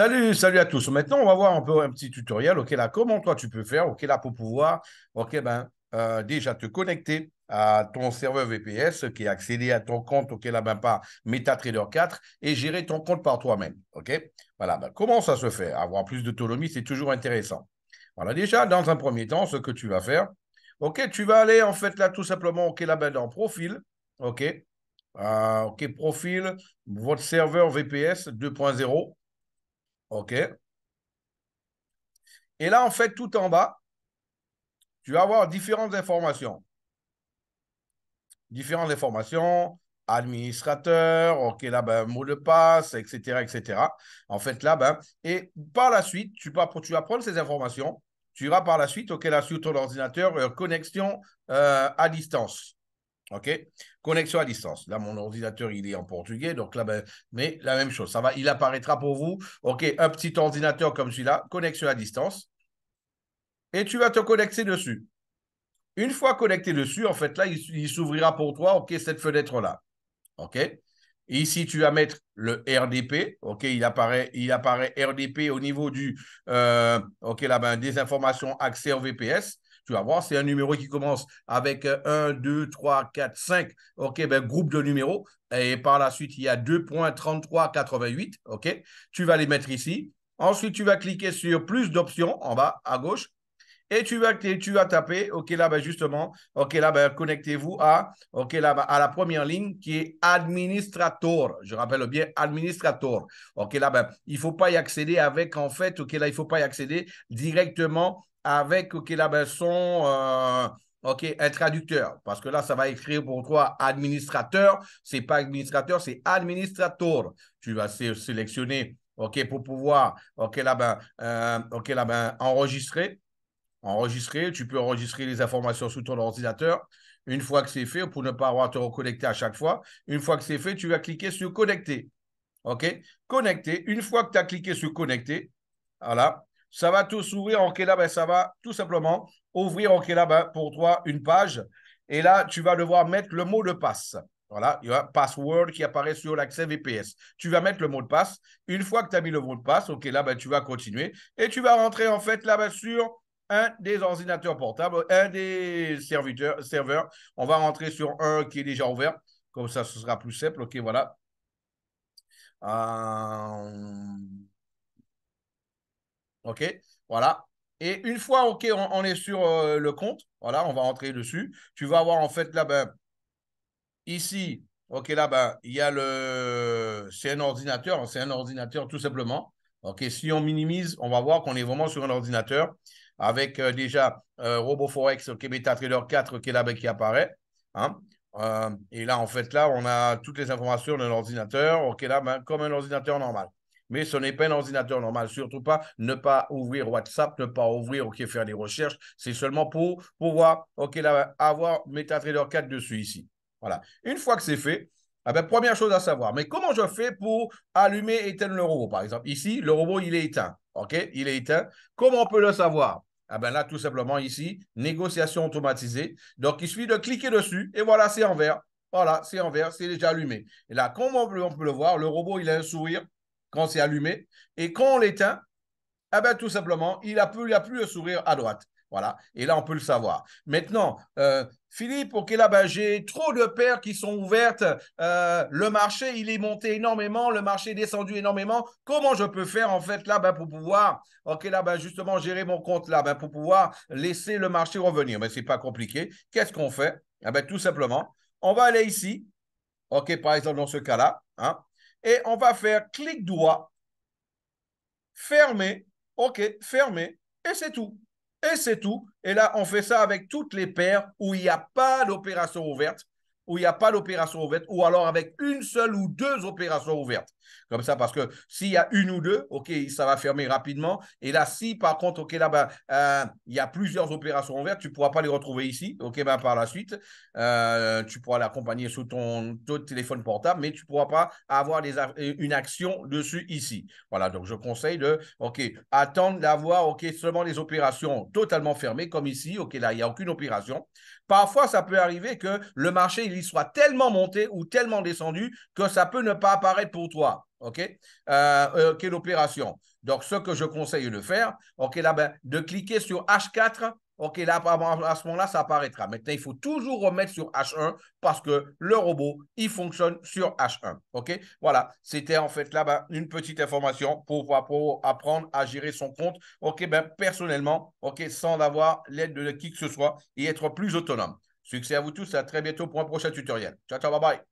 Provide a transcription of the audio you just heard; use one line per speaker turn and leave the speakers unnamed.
Salut, salut à tous. Maintenant, on va voir un peu un petit tutoriel. OK, là, comment toi tu peux faire? OK, là, pour pouvoir, OK, ben, euh, déjà te connecter à ton serveur VPS qui est accédé à ton compte, OK, là, ben, par MetaTrader 4 et gérer ton compte par toi-même. OK? Voilà, ben, comment ça se fait? Avoir plus d'autonomie, c'est toujours intéressant. Voilà, déjà, dans un premier temps, ce que tu vas faire, OK, tu vas aller, en fait, là, tout simplement, OK, là, ben, dans Profil, OK, euh, OK, Profil, votre serveur VPS 2.0, OK Et là, en fait, tout en bas, tu vas avoir différentes informations. Différentes informations, administrateur, OK, là, ben, mot de passe, etc., etc. En fait, là, ben, et par la suite, tu vas, prendre ces informations, tu iras par la suite, OK, là, sur ton ordinateur, euh, connexion euh, à distance. OK Connexion à distance. Là, mon ordinateur, il est en portugais, donc là, ben, mais la même chose. Ça va, il apparaîtra pour vous. OK, un petit ordinateur comme celui-là, connexion à distance. Et tu vas te connecter dessus. Une fois connecté dessus, en fait, là, il, il s'ouvrira pour toi, OK, cette fenêtre-là. OK ici, tu vas mettre le RDP. OK, il apparaît, il apparaît RDP au niveau du euh, OK là ben, des informations accès au VPS. Tu vas voir, c'est un numéro qui commence avec 1, 2, 3, 4, 5. OK, ben, groupe de numéros. Et par la suite, il y a 2.3388. OK, tu vas les mettre ici. Ensuite, tu vas cliquer sur plus d'options en bas à gauche et tu vas, tu taper, OK, là, ben justement, OK, là, ben connectez-vous à, OK, là, ben, à la première ligne qui est Administrator. Je rappelle bien, Administrator. OK, là, ben, il ne faut pas y accéder avec, en fait, OK, là, il ne faut pas y accéder directement avec, OK, là, ben, son... Euh, OK, un traducteur, parce que là, ça va écrire pour toi administrateur. C'est pas administrateur, c'est Administrator. Tu vas sélectionner, OK, pour pouvoir, OK, là, ben, euh, OK, là, ben, enregistrer enregistrer. Tu peux enregistrer les informations sous ton ordinateur. Une fois que c'est fait, pour ne pas avoir à te reconnecter à chaque fois, une fois que c'est fait, tu vas cliquer sur connecter. OK Connecter. Une fois que tu as cliqué sur connecter, voilà, ça va tout s'ouvrir en là ben, ça va tout simplement ouvrir en là, ben, pour toi une page. Et là, tu vas devoir mettre le mot de passe. Voilà, il y a un password qui apparaît sur l'accès VPS. Tu vas mettre le mot de passe. Une fois que tu as mis le mot de passe, OK, là, ben, tu vas continuer. Et tu vas rentrer, en fait, là-bas sur un des ordinateurs portables, un des serveurs. On va rentrer sur un qui est déjà ouvert. Comme ça, ce sera plus simple. OK, voilà. Euh, OK, voilà. Et une fois, OK, on, est sur euh, le compte. Voilà, on va rentrer dessus. Tu vas voir, en fait là, bas ben, ici, OK, là, bas ben, il y a le. C'est un ordinateur, c'est un ordinateur tout simplement. OK, si on minimise, on va voir qu'on est vraiment sur un ordinateur avec euh, déjà euh, RoboForex qui MetaTrader 4 qui est là ben, qui apparaît. Hein. Euh, et là, en fait, là, on a toutes les informations de l'ordinateur, OK, là, ben, comme un ordinateur normal. Mais ce n'est pas un ordinateur normal, surtout pas ne pas ouvrir WhatsApp, ne pas ouvrir, OK, faire des recherches. C'est seulement pour pouvoir, OK, avoir MetaTrader 4 dessus ici. Voilà. Une fois que c'est fait, ah ben, première chose à savoir, mais comment je fais pour allumer et éteindre le robot, par exemple Ici, le robot, il est éteint. OK, il est éteint. Comment on peut le savoir ah ben là, tout simplement ici, négociation automatisée. Donc, il suffit de cliquer dessus et voilà, c'est en vert. Voilà, c'est en vert, c'est déjà allumé. Et là, comme on peut, le voir, le robot, il a un sourire quand c'est allumé. Et quand on l'éteint, ah ben tout simplement, il n'a plus, il a plus le sourire à droite. Voilà. Et là, on peut le savoir. Maintenant, euh, Philippe, ok, là, ben, j'ai trop de paires qui sont ouvertes. Euh, le marché, il est monté énormément. Le marché est descendu énormément. Comment je peux faire, en fait, là, ben, pour pouvoir, ok, là, ben, justement, gérer mon compte, là, ben, pour pouvoir laisser le marché revenir Mais ben, ce c'est pas compliqué. Qu'est-ce qu'on fait ah ben, Tout simplement, on va aller ici. OK, par exemple, dans ce cas-là. Hein. et on va faire clic droit, fermer, OK, fermer, et c'est tout et c'est tout. Et là, on fait ça avec toutes les paires où il n'y a pas d'opération ouverte, où il n'y a pas d'opération ouverte, ou alors avec une seule ou deux opérations ouvertes comme ça, parce que s'il y a une ou deux, OK, ça va fermer rapidement. Et là, si par contre, OK, là, bas ben, euh, il y a plusieurs opérations ouvertes, tu ne pourras pas les retrouver ici, OK, ben, par la suite, euh, tu pourras l'accompagner sous ton, téléphone portable, mais tu ne pourras pas avoir euh, une action dessus ici. Voilà, donc je conseille de, OK, attendre d'avoir, OK, seulement les opérations totalement fermées, comme ici, OK, là, il n'y a aucune opération. Parfois, ça peut arriver que le marché, il y soit tellement monté ou tellement descendu que ça peut ne pas apparaître pour toi. OK, euh, euh, opération? Donc, ce que je conseille de faire, OK, là, ben, de cliquer sur H4 OK, là, à ce moment-là, ça apparaîtra. Maintenant, il faut toujours remettre sur H1 parce que le robot, il fonctionne sur H1. OK Voilà, c'était en fait là ben, une petite information pour, pour, apprendre à gérer son compte, OK, ben, personnellement, OK, sans avoir l'aide de qui que ce soit et être plus autonome. Succès à vous tous, et à très bientôt pour un prochain tutoriel. Ciao, ciao, bye bye.